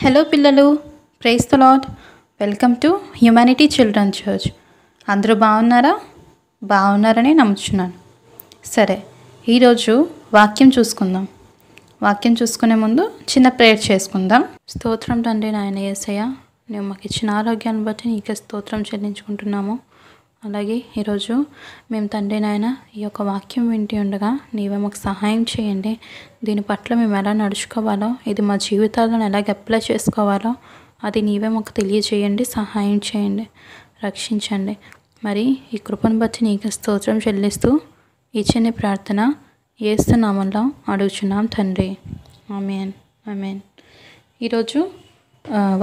hello పిల్లలు praise the lord welcome to humanity children church అందరూ బాగున్నారా బాగున్నారని నమ్ముచున్నాను సరే ఈరోజు వాక్యం చూసుకుందాం వాక్యం చూసుకునే ముందు చిన్న ప్రేయర్ చేసుకుందాం స్తోత్రం తండ్రి నాయన ఏసయ్య నువ్వు మాకు ఇచ్చిన ఆరోగ్యాన్ని బట్టి నీకే స్తోత్రం చెల్లించుకుంటున్నాము అలాగే ఈరోజు మేము తండ్రి నాయన ఈ యొక్క వాక్యం వింటి ఉండగా నీవే మాకు సహాయం చేయండి దీని పట్ల మేము ఎలా నడుచుకోవాలో ఇది మా జీవితాలను ఎలాగ అప్లై చేసుకోవాలో అది నీవే మాకు తెలియజేయండి సహాయం చేయండి రక్షించండి మరి ఈ కృపను బట్టి నీకు స్తోత్రం చెల్లిస్తూ ఇచ్చని ప్రార్థన ఏస్తున్నామంలో అడుగుచున్నాం తండ్రి ఆమెన్ ఆమెన్ ఈరోజు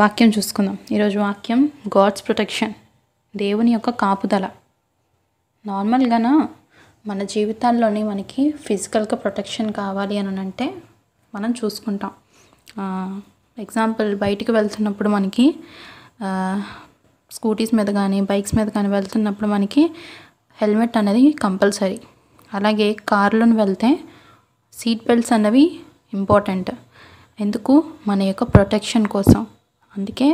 వాక్యం చూసుకుందాం ఈరోజు వాక్యం గాడ్స్ ప్రొటెక్షన్ దేవుని యొక్క కాపుదల నార్మల్గానా మన జీవితాల్లోనే మనకి ఫిజికల్గా ప్రొటెక్షన్ కావాలి అని అంటే మనం చూసుకుంటాం ఎగ్జాంపుల్ బయటికి వెళ్తున్నప్పుడు మనకి స్కూటీస్ మీద కానీ బైక్స్ మీద కానీ వెళ్తున్నప్పుడు మనకి హెల్మెట్ అనేది కంపల్సరీ అలాగే కార్లోని వెళ్తే సీట్ బెల్ట్స్ అనేవి ఇంపార్టెంట్ ఎందుకు మన యొక్క ప్రొటెక్షన్ కోసం అందుకే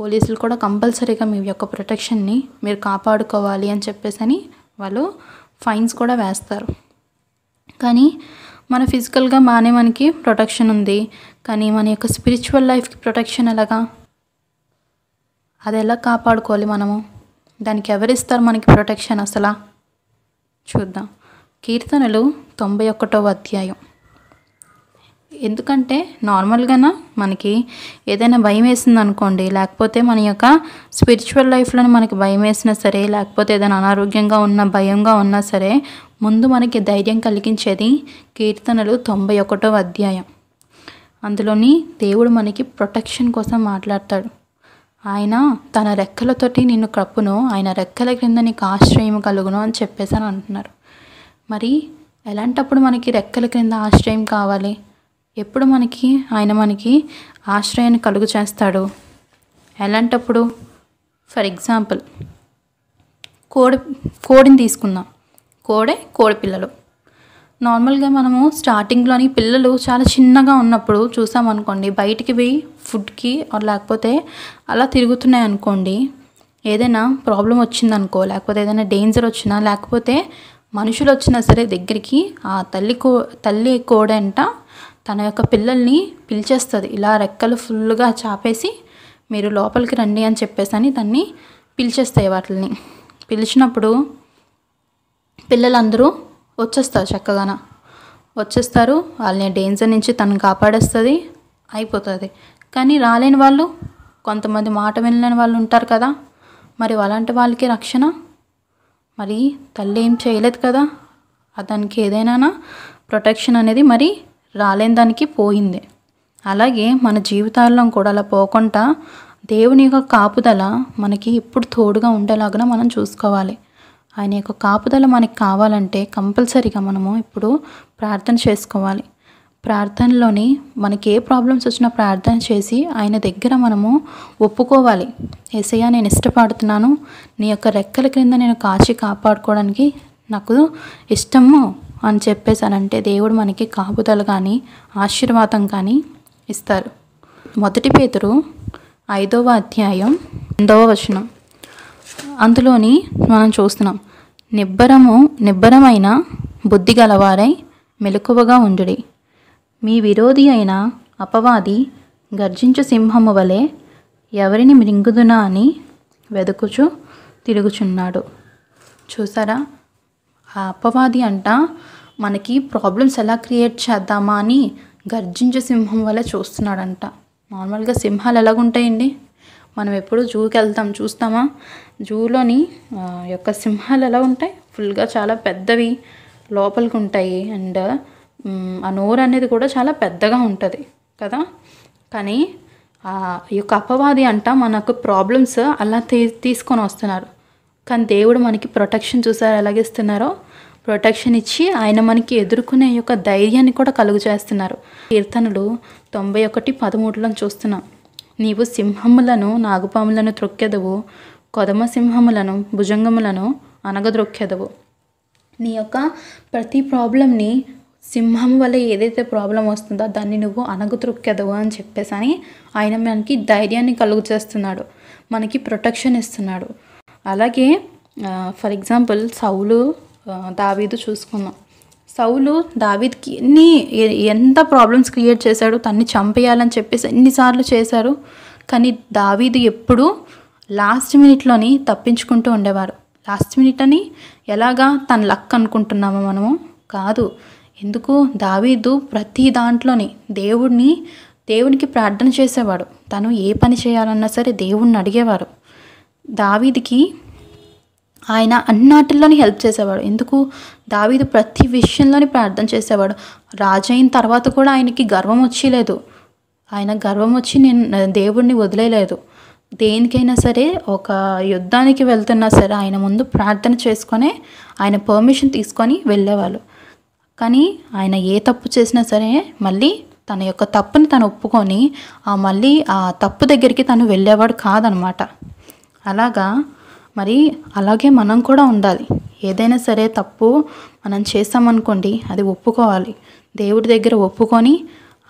పోలీసులు కూడా కంపల్సరీగా మీ యొక్క ప్రొటెక్షన్ని మీరు కాపాడుకోవాలి అని చెప్పేసి అని వాళ్ళు ఫైన్స్ కూడా వేస్తారు కానీ మన ఫిజికల్గా మానే మనకి ప్రొటెక్షన్ ఉంది కానీ మన యొక్క స్పిరిచువల్ లైఫ్కి ప్రొటెక్షన్ ఎలాగా అది ఎలా కాపాడుకోవాలి మనము దానికి ఎవరిస్తారు మనకి ప్రొటెక్షన్ అసలా చూద్దాం కీర్తనలు తొంభై ఒకటో అధ్యాయం ఎందుకంటే నార్మల్గానా మనకి ఏదైనా భయం వేసింది అనుకోండి లేకపోతే మన యొక్క స్పిరిచువల్ లైఫ్లో మనకి భయం వేసినా సరే లేకపోతే ఏదైనా అనారోగ్యంగా ఉన్న భయంగా ఉన్నా సరే ముందు మనకి ధైర్యం కలిగించేది కీర్తనలు తొంభై ఒకటో అధ్యాయం అందులోని దేవుడు మనకి ప్రొటెక్షన్ కోసం మాట్లాడతాడు ఆయన తన రెక్కలతోటి నిన్ను కప్పును ఆయన రెక్కల క్రింద నీకు ఆశ్రయం కలుగును అని చెప్పేసి అని అంటున్నారు మరి ఎలాంటప్పుడు మనకి రెక్కల క్రింద ఆశ్రయం కావాలి ఎప్పుడు మనకి ఆయన మనకి ఆశ్రయాన్ని కలుగు చేస్తాడు ఎలాంటప్పుడు ఫర్ ఎగ్జాంపుల్ కోడి కోడిని తీసుకుందాం కోడే కోడి పిల్లలు నార్మల్గా మనము స్టార్టింగ్లోని పిల్లలు చాలా చిన్నగా ఉన్నప్పుడు చూసామనుకోండి బయటికి పోయి ఫుడ్కి లేకపోతే అలా తిరుగుతున్నాయి అనుకోండి ఏదైనా ప్రాబ్లం వచ్చిందనుకో లేకపోతే ఏదైనా డేంజర్ వచ్చినా లేకపోతే మనుషులు వచ్చినా సరే దగ్గరికి ఆ తల్లి కో తల్లి కోడంట తన యొక్క పిల్లల్ని పిలిచేస్తుంది ఇలా రెక్కలు ఫుల్గా చాపేసి మీరు లోపలికి రండి అని చెప్పేసి అని దాన్ని పిలిచేస్తాయి వాటిని పిలిచినప్పుడు పిల్లలందరూ వచ్చేస్తారు చక్కగాన వచ్చేస్తారు వాళ్ళని డేంజర్ నుంచి తను కాపాడేస్తుంది అయిపోతుంది కానీ రాలేని వాళ్ళు కొంతమంది మాట వినలేని వాళ్ళు ఉంటారు కదా మరి అలాంటి వాళ్ళకి రక్షణ మరి తల్లి ఏం చేయలేదు కదా దానికి ఏదైనా ప్రొటెక్షన్ అనేది మరి రాలేని దానికి పోయింది అలాగే మన జీవితాల్లో కూడా అలా పోకుండా దేవుని యొక్క కాపుదల మనకి ఎప్పుడు తోడుగా ఉండేలాగా మనం చూసుకోవాలి ఆయన యొక్క కాపుదల మనకి కావాలంటే కంపల్సరీగా మనము ఇప్పుడు ప్రార్థన చేసుకోవాలి ప్రార్థనలోని మనకి ఏ ప్రాబ్లమ్స్ వచ్చినా ప్రార్థన చేసి ఆయన దగ్గర మనము ఒప్పుకోవాలి ఏసయ్యా నేను ఇష్టపడుతున్నాను నీ యొక్క రెక్కల క్రింద నేను కాచి కాపాడుకోవడానికి నాకు ఇష్టము అని చెప్పేసానంటే దేవుడు మనకి కాపుదలు కానీ ఆశీర్వాదం కానీ ఇస్తారు మొదటి పేతురు ఐదవ అధ్యాయం రెండవ వచనం అందులోని మనం చూస్తున్నాం నిబ్బరము నిబ్బరమైన బుద్ధి గలవారై మెలకువగా ఉండుడి మీ విరోధి అయిన అపవాది గర్జించు సింహము వలె ఎవరిని మృంగుదునా అని వెదుకుచు తిరుగుచున్నాడు చూసారా ఆ అపవాది అంట మనకి ప్రాబ్లమ్స్ ఎలా క్రియేట్ చేద్దామా అని గర్జించే సింహం వల్ల చూస్తున్నాడంట నార్మల్గా సింహాలు ఎలాగుంటాయండి మనం ఎప్పుడు జూకి వెళ్తాం చూస్తామా జూలోని యొక్క సింహాలు ఎలా ఉంటాయి ఫుల్గా చాలా పెద్దవి లోపలికి ఉంటాయి అండ్ ఆ నోరు అనేది కూడా చాలా పెద్దగా ఉంటుంది కదా కానీ ఆ యొక్క అపవాది అంట మనకు ప్రాబ్లమ్స్ అలా తీ తీసుకొని వస్తున్నారు కానీ దేవుడు మనకి ప్రొటెక్షన్ చూసారు ఎలాగిస్తున్నారో ప్రొటెక్షన్ ఇచ్చి ఆయన మనకి ఎదుర్కొనే యొక్క ధైర్యాన్ని కూడా కలుగు చేస్తున్నారు కీర్తనలు తొంభై ఒకటి పదమూడులో చూస్తున్నాం నీవు సింహములను నాగుపాములను త్రొక్కెదవు కొదమ సింహములను భుజంగములను అనగద్రొక్కెదవు నీ యొక్క ప్రతి ప్రాబ్లంని సింహం వల్ల ఏదైతే ప్రాబ్లం వస్తుందో దాన్ని నువ్వు అనగుత్రొక్కెదవు అని చెప్పేసి అని ఆయన మనకి ధైర్యాన్ని కలుగు చేస్తున్నాడు మనకి ప్రొటెక్షన్ ఇస్తున్నాడు అలాగే ఫర్ ఎగ్జాంపుల్ సౌలు దావీదు చూసుకుందాం సౌలు దావీద్కి ఎన్ని ఎంత ప్రాబ్లమ్స్ క్రియేట్ చేశాడు తన్ని చంపేయాలని చెప్పేసి ఎన్నిసార్లు చేశారు కానీ దావీదు ఎప్పుడు లాస్ట్ మినిట్లోని తప్పించుకుంటూ ఉండేవారు లాస్ట్ మినిట్ అని ఎలాగా తన లక్ అనుకుంటున్నామో మనము కాదు ఎందుకు దావీదు ప్రతి దాంట్లోని దేవుడిని దేవునికి ప్రార్థన చేసేవాడు తను ఏ పని చేయాలన్నా సరే దేవుణ్ణి అడిగేవారు దావీదికి ఆయన అన్నాటిల్లోని హెల్ప్ చేసేవాడు ఎందుకు దావీదు ప్రతి విషయంలోని ప్రార్థన చేసేవాడు రాజైన తర్వాత కూడా ఆయనకి గర్వం వచ్చి లేదు ఆయన గర్వం వచ్చి నేను దేవుడిని వదిలేయలేదు దేనికైనా సరే ఒక యుద్ధానికి వెళ్తున్నా సరే ఆయన ముందు ప్రార్థన చేసుకొని ఆయన పర్మిషన్ తీసుకొని వెళ్ళేవాళ్ళు కానీ ఆయన ఏ తప్పు చేసినా సరే మళ్ళీ తన యొక్క తప్పుని తను ఒప్పుకొని మళ్ళీ ఆ తప్పు దగ్గరికి తను వెళ్ళేవాడు కాదనమాట అలాగా మరి అలాగే మనం కూడా ఉండాలి ఏదైనా సరే తప్పు మనం చేసామనుకోండి అది ఒప్పుకోవాలి దేవుడి దగ్గర ఒప్పుకొని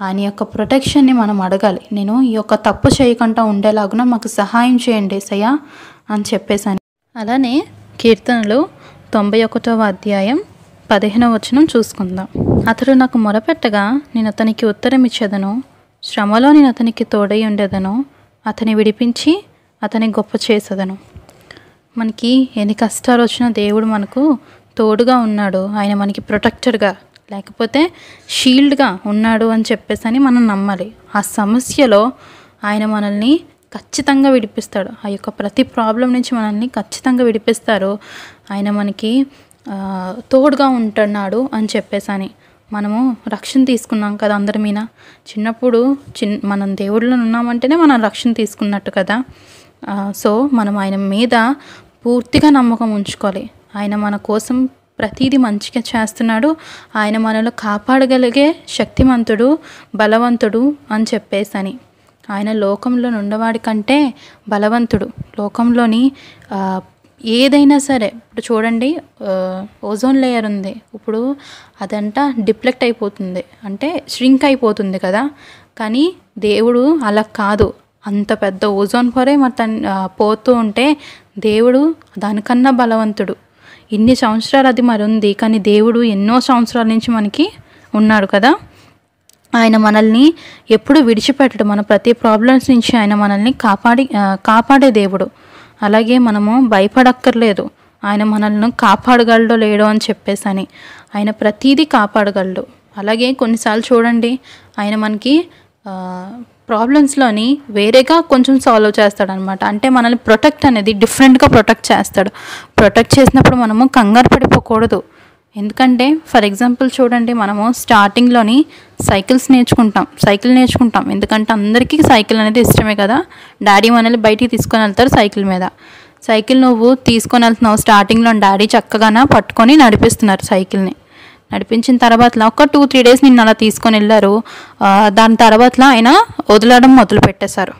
ఆయన యొక్క ప్రొటెక్షన్ని మనం అడగాలి నేను ఈ యొక్క తప్పు చేయకుండా ఉండేలాగున మాకు సహాయం చేయండి సయా అని చెప్పేశాను అలానే కీర్తనలు తొంభై ఒకటవ అధ్యాయం పదిహేనవ వచనం చూసుకుందాం అతడు నాకు మొరపెట్టగా నేను అతనికి ఉత్తరం ఇచ్చేదను శ్రమలో నేను అతనికి తోడై ఉండేదను అతని విడిపించి అతని గొప్ప చేసేదను మనకి ఎన్ని కష్టాలు వచ్చినా దేవుడు మనకు తోడుగా ఉన్నాడు ఆయన మనకి ప్రొటెక్టర్గా లేకపోతే షీల్డ్గా ఉన్నాడు అని చెప్పేసి అని మనం నమ్మాలి ఆ సమస్యలో ఆయన మనల్ని ఖచ్చితంగా విడిపిస్తాడు ఆ యొక్క ప్రతి ప్రాబ్లం నుంచి మనల్ని ఖచ్చితంగా విడిపిస్తారు ఆయన మనకి తోడుగా ఉంటున్నాడు అని చెప్పేసి అని మనము రక్షణ తీసుకున్నాం కదా అందరి మీద చిన్నప్పుడు చిన్ మనం దేవుళ్ళని ఉన్నామంటేనే మనం రక్షణ తీసుకున్నట్టు కదా సో మనం ఆయన మీద పూర్తిగా నమ్మకం ఉంచుకోవాలి ఆయన మన కోసం ప్రతీది మంచిగా చేస్తున్నాడు ఆయన మనలో కాపాడగలిగే శక్తిమంతుడు బలవంతుడు అని చెప్పేసని ఆయన లోకంలో ఉండవాడి కంటే బలవంతుడు లోకంలోని ఏదైనా సరే ఇప్పుడు చూడండి ఓజోన్ లేయర్ ఉంది ఇప్పుడు అదంట డిప్లెక్ట్ అయిపోతుంది అంటే ష్రింక్ అయిపోతుంది కదా కానీ దేవుడు అలా కాదు అంత పెద్ద ఓజోన్ పొరే మరి పోతూ ఉంటే దేవుడు దానికన్నా బలవంతుడు ఇన్ని సంవత్సరాలు అది మరుంది కానీ దేవుడు ఎన్నో సంవత్సరాల నుంచి మనకి ఉన్నాడు కదా ఆయన మనల్ని ఎప్పుడు విడిచిపెట్టడు మన ప్రతి ప్రాబ్లమ్స్ నుంచి ఆయన మనల్ని కాపాడి కాపాడే దేవుడు అలాగే మనము భయపడక్కర్లేదు ఆయన మనల్ని కాపాడగలడో లేడో అని చెప్పేసి అని ఆయన ప్రతీది కాపాడగలడు అలాగే కొన్నిసార్లు చూడండి ఆయన మనకి ప్రాబ్లమ్స్లోని వేరేగా కొంచెం సాల్వ్ చేస్తాడనమాట అంటే మనల్ని ప్రొటెక్ట్ అనేది డిఫరెంట్గా ప్రొటెక్ట్ చేస్తాడు ప్రొటెక్ట్ చేసినప్పుడు మనము కంగారు పడిపోకూడదు ఎందుకంటే ఫర్ ఎగ్జాంపుల్ చూడండి మనము స్టార్టింగ్లోని సైకిల్స్ నేర్చుకుంటాం సైకిల్ నేర్చుకుంటాం ఎందుకంటే అందరికీ సైకిల్ అనేది ఇష్టమే కదా డాడీ మనల్ని బయటికి తీసుకొని వెళ్తారు సైకిల్ మీద సైకిల్ నువ్వు తీసుకొని వెళ్తున్నావు స్టార్టింగ్లో డాడీ చక్కగానా పట్టుకొని నడిపిస్తున్నారు సైకిల్ని నడిపించిన తర్వాత ఒక టూ త్రీ డేస్ నిన్ను అలా తీసుకొని వెళ్ళారు దాని తర్వాత ఆయన వదలడం మొదలు పెట్టేశారు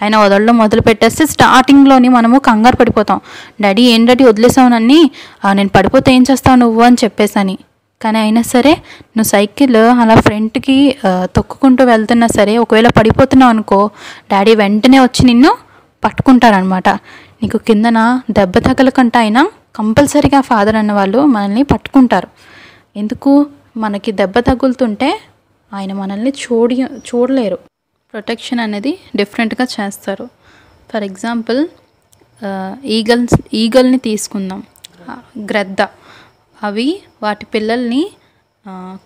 ఆయన వదలడం మొదలు పెట్టేస్తే స్టార్టింగ్లోని మనము కంగారు పడిపోతాం డాడీ ఏం డాడీ వదిలేసావు నన్ని నేను పడిపోతే ఏం చేస్తావు నువ్వు అని చెప్పేసని కానీ అయినా సరే నువ్వు సైకిల్ అలా ఫ్రంట్కి తొక్కుకుంటూ వెళ్తున్నా సరే ఒకవేళ పడిపోతున్నావు అనుకో డాడీ వెంటనే వచ్చి నిన్ను పట్టుకుంటారనమాట నీకు కిందన దెబ్బ తగలకంటే అయినా కంపల్సరీగా ఫాదర్ అన్న వాళ్ళు మనల్ని పట్టుకుంటారు ఎందుకు మనకి దెబ్బ తగులుతుంటే ఆయన మనల్ని చూడి చూడలేరు ప్రొటెక్షన్ అనేది డిఫరెంట్గా చేస్తారు ఫర్ ఎగ్జాంపుల్ ఈగల్స్ ఈగల్ని తీసుకుందాం గ్రద్ద అవి వాటి పిల్లల్ని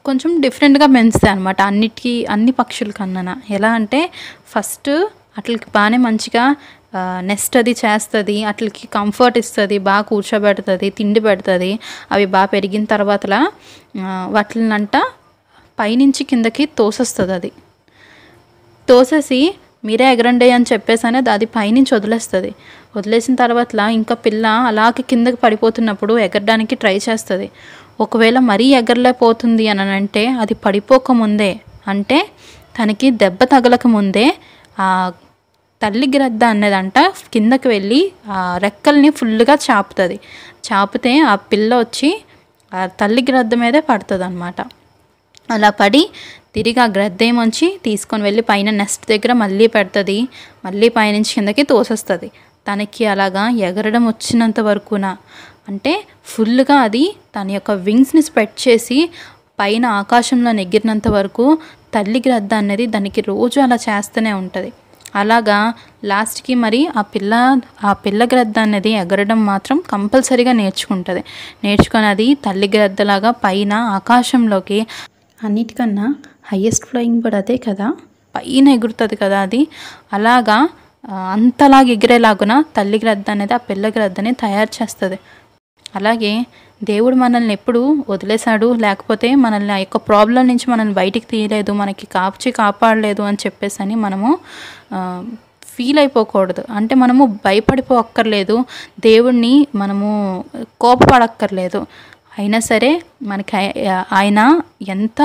కొంచెం డిఫరెంట్గా పెంచుతాయి అనమాట అన్నిటికీ అన్ని పక్షుల కన్నా ఎలా అంటే ఫస్ట్ అట్లకి బాగానే మంచిగా నెస్ట్ అది చేస్తుంది అట్లకి కంఫర్ట్ ఇస్తుంది బాగా కూర్చోబెడుతుంది తిండి పెడుతుంది అవి బాగా పెరిగిన తర్వాతలా వాటినంట పైనుంచి కిందకి తోసేస్తుంది అది తోసేసి మీరే ఎగరండి అని చెప్పేసానే అది పైనుంచి వదిలేస్తుంది వదిలేసిన తర్వాత ఇంకా పిల్ల అలాగే కిందకి పడిపోతున్నప్పుడు ఎగరడానికి ట్రై చేస్తుంది ఒకవేళ మరీ ఎగరలేకపోతుంది అని అంటే అది పడిపోకముందే అంటే తనకి దెబ్బ తగలకముందే తల్లి గ్రద్ద అనేదంట కిందకి వెళ్ళి ఆ రెక్కల్ని ఫుల్గా చాపుతుంది చాపితే ఆ పిల్ల వచ్చి ఆ తల్లి గ్రద్ద మీదే పడుతుంది అనమాట అలా పడి తిరిగి ఆ గ్రద్దేమొంచి తీసుకొని వెళ్ళి పైన నెస్ట్ దగ్గర మళ్ళీ పెడుతుంది మళ్ళీ పైనుంచి కిందకి తోసేస్తుంది తనకి అలాగా ఎగరడం వచ్చినంత వరకున అంటే ఫుల్గా అది తన యొక్క వింగ్స్ని స్ప్రెడ్ చేసి పైన ఆకాశంలో నెగ్గిరినంత వరకు తల్లి గ్రద్ద అనేది దానికి రోజు అలా చేస్తూనే ఉంటుంది అలాగా లాస్ట్కి మరి ఆ పిల్ల ఆ పిల్ల గ్రద్ద అనేది ఎగరడం మాత్రం కంపల్సరీగా నేర్చుకుంటుంది నేర్చుకుని అది తల్లి గ్రద్దలాగా పైన ఆకాశంలోకి అన్నిటికన్నా హయ్యెస్ట్ ఫ్లయింగ్ బర్డ్ అదే కదా పైన ఎగురుతుంది కదా అది అలాగా అంతలాగా ఎగిరేలాగున తల్లి గ్రద్ద అనేది ఆ పిల్ల గ్రద్దని తయారు చేస్తుంది అలాగే దేవుడు మనల్ని ఎప్పుడు వదిలేశాడు లేకపోతే మనల్ని ఆ యొక్క ప్రాబ్లం నుంచి మనల్ని బయటికి తీయలేదు మనకి కాచి కాపాడలేదు అని చెప్పేసి అని మనము ఫీల్ అయిపోకూడదు అంటే మనము భయపడిపోక్కర్లేదు దేవుణ్ణి మనము కోపపడక్కర్లేదు అయినా సరే మనకి ఆయన ఎంత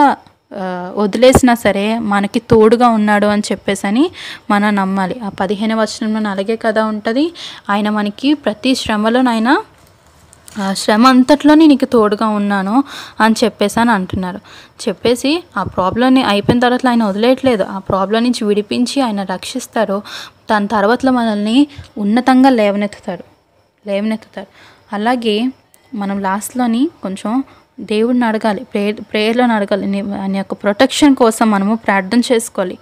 వదిలేసినా సరే మనకి తోడుగా ఉన్నాడు అని చెప్పేసి అని మనం నమ్మాలి ఆ పదిహేను వచనంలో అలాగే కదా ఉంటుంది ఆయన మనకి ప్రతి శ్రమలోనైనా ఆ శ్రమ అంతట్లో నీకు తోడుగా ఉన్నాను అని చెప్పేసి అని అంటున్నారు చెప్పేసి ఆ ప్రాబ్లమ్ని అయిపోయిన తర్వాత ఆయన వదిలేయట్లేదు ఆ ప్రాబ్లం నుంచి విడిపించి ఆయన రక్షిస్తారు దాని తర్వాతలో మనల్ని ఉన్నతంగా లేవనెత్తుతారు లేవనెత్తుతారు అలాగే మనం లాస్ట్లోని కొంచెం దేవుడిని అడగాలి ప్రేయర్ ప్రేయర్లో అడగాలి ఆయన యొక్క ప్రొటెక్షన్ కోసం మనము ప్రార్థన చేసుకోవాలి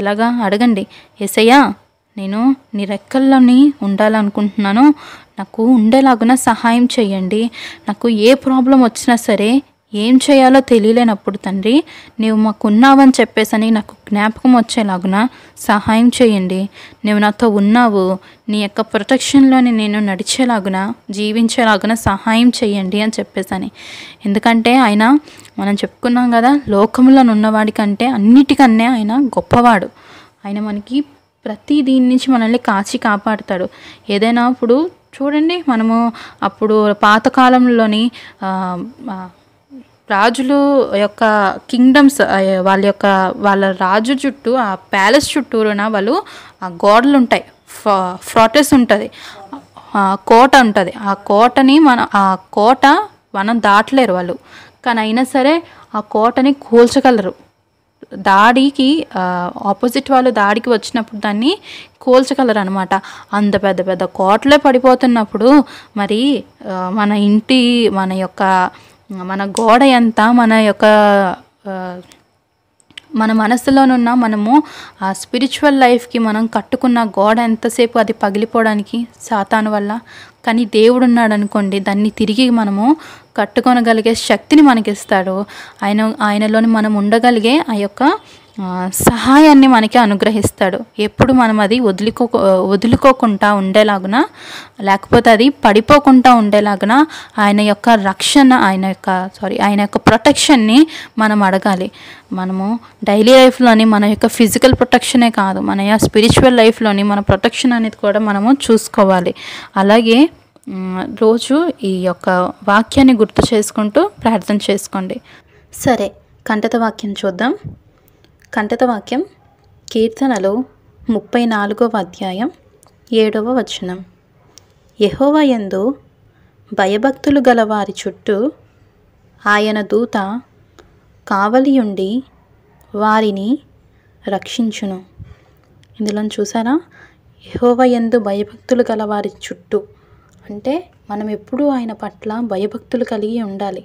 ఎలాగా అడగండి ఎసయ్యా నేను నీ రెక్కల్లోని ఉండాలనుకుంటున్నాను నాకు ఉండేలాగున సహాయం చేయండి నాకు ఏ ప్రాబ్లం వచ్చినా సరే ఏం చేయాలో తెలియలేనప్పుడు తండ్రి నీవు మాకున్నావని చెప్పేసని నాకు జ్ఞాపకం వచ్చేలాగున సహాయం చేయండి నువ్వు నాతో ఉన్నావు నీ యొక్క ప్రొటెక్షన్లోని నేను నడిచేలాగున జీవించేలాగున సహాయం చేయండి అని చెప్పేసని ఎందుకంటే ఆయన మనం చెప్పుకున్నాం కదా లోకంలో ఉన్నవాడి కంటే అన్నిటికన్నా ఆయన గొప్పవాడు ఆయన మనకి ప్రతి దీని నుంచి మనల్ని కాచి కాపాడుతాడు ఏదైనా ఇప్పుడు చూడండి మనము అప్పుడు పాతకాలంలోని రాజులు యొక్క కింగ్డమ్స్ వాళ్ళ యొక్క వాళ్ళ రాజు చుట్టూ ఆ ప్యాలెస్ చుట్టూరున వాళ్ళు ఆ గోడలు ఉంటాయి ఫ్రాటెస్ ఉంటుంది కోట ఉంటుంది ఆ కోటని మన ఆ కోట మనం దాటలేరు వాళ్ళు కానీ అయినా సరే ఆ కోటని కూల్చగలరు దాడికి ఆపోజిట్ వాళ్ళు దాడికి వచ్చినప్పుడు దాన్ని కోల్చగలరు అనమాట అంత పెద్ద పెద్ద కోటలే పడిపోతున్నప్పుడు మరి మన ఇంటి మన యొక్క మన గోడ ఎంత మన యొక్క మన మనసులోనున్న మనము ఆ స్పిరిచువల్ లైఫ్కి మనం కట్టుకున్న గోడ ఎంతసేపు అది పగిలిపోవడానికి సాతాను వల్ల కానీ దేవుడు ఉన్నాడు అనుకోండి దాన్ని తిరిగి మనము కట్టుకోనగలిగే శక్తిని మనకిస్తాడు ఆయన ఆయనలోని మనం ఉండగలిగే ఆ యొక్క సహాయాన్ని మనకి అనుగ్రహిస్తాడు ఎప్పుడు మనం అది వదులుకో వదులుకోకుండా ఉండేలాగున లేకపోతే అది పడిపోకుండా ఉండేలాగున ఆయన యొక్క రక్షణ ఆయన యొక్క సారీ ఆయన యొక్క ప్రొటెక్షన్ని మనం అడగాలి మనము డైలీ లైఫ్లోని మన యొక్క ఫిజికల్ ప్రొటెక్షనే కాదు మన స్పిరిచువల్ లైఫ్లోని మన ప్రొటెక్షన్ అనేది కూడా మనము చూసుకోవాలి అలాగే రోజు ఈ యొక్క వాక్యాన్ని గుర్తు చేసుకుంటూ ప్రార్థన చేసుకోండి సరే కంటత వాక్యం చూద్దాం వాక్యం కీర్తనలో ముప్పై నాలుగవ అధ్యాయం ఏడవ వచనం యహోవయందు భయభక్తులు గలవారి చుట్టూ ఆయన దూత కావలియుండి వారిని రక్షించును ఇందులో చూసారా ఎందు భయభక్తులు గలవారి చుట్టూ అంటే మనం ఎప్పుడూ ఆయన పట్ల భయభక్తులు కలిగి ఉండాలి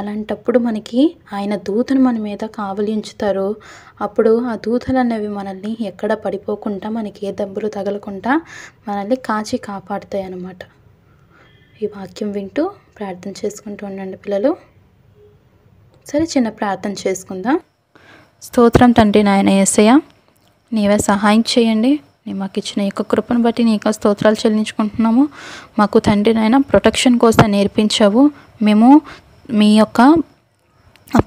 అలాంటప్పుడు మనకి ఆయన దూతను మన మీద కావలించుతారు అప్పుడు ఆ దూతలు అనేవి మనల్ని ఎక్కడ పడిపోకుండా మనకి ఏ దెబ్బలు తగలకుండా మనల్ని కాచి కాపాడుతాయి అన్నమాట ఈ వాక్యం వింటూ ప్రార్థన చేసుకుంటూ ఉండండి పిల్లలు సరే చిన్న ప్రార్థన చేసుకుందాం స్తోత్రం తండ్రి నాయన ఏసయ్య నీవే సహాయం చేయండి నీ మాకు ఇచ్చిన యొక్క కృపను బట్టి నీకు స్తోత్రాలు చెల్లించుకుంటున్నాము మాకు తండ్రి నాయన ప్రొటెక్షన్ కోసం నేర్పించావు మేము మీ యొక్క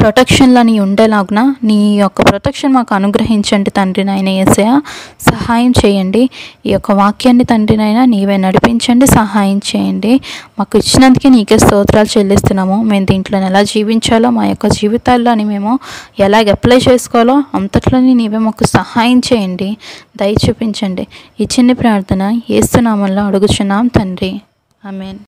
ప్రొటెక్షన్లని ఉండేలాగున నీ యొక్క ప్రొటెక్షన్ మాకు అనుగ్రహించండి తండ్రి నాయన ఏసయ సహాయం చేయండి ఈ యొక్క వాక్యాన్ని తండ్రి నాయన నీవే నడిపించండి సహాయం చేయండి మాకు ఇచ్చినందుకే నీకే స్తోత్రాలు చెల్లిస్తున్నాము మేము దీంట్లో ఎలా జీవించాలో మా యొక్క జీవితాల్లోని మేము ఎలా అప్లై చేసుకోవాలో అంతట్లోని నీవే మాకు సహాయం చేయండి దయ చూపించండి ప్రార్థన ఏస్తున్నామల్లో అడుగుచున్నాం తండ్రి ఐ మీన్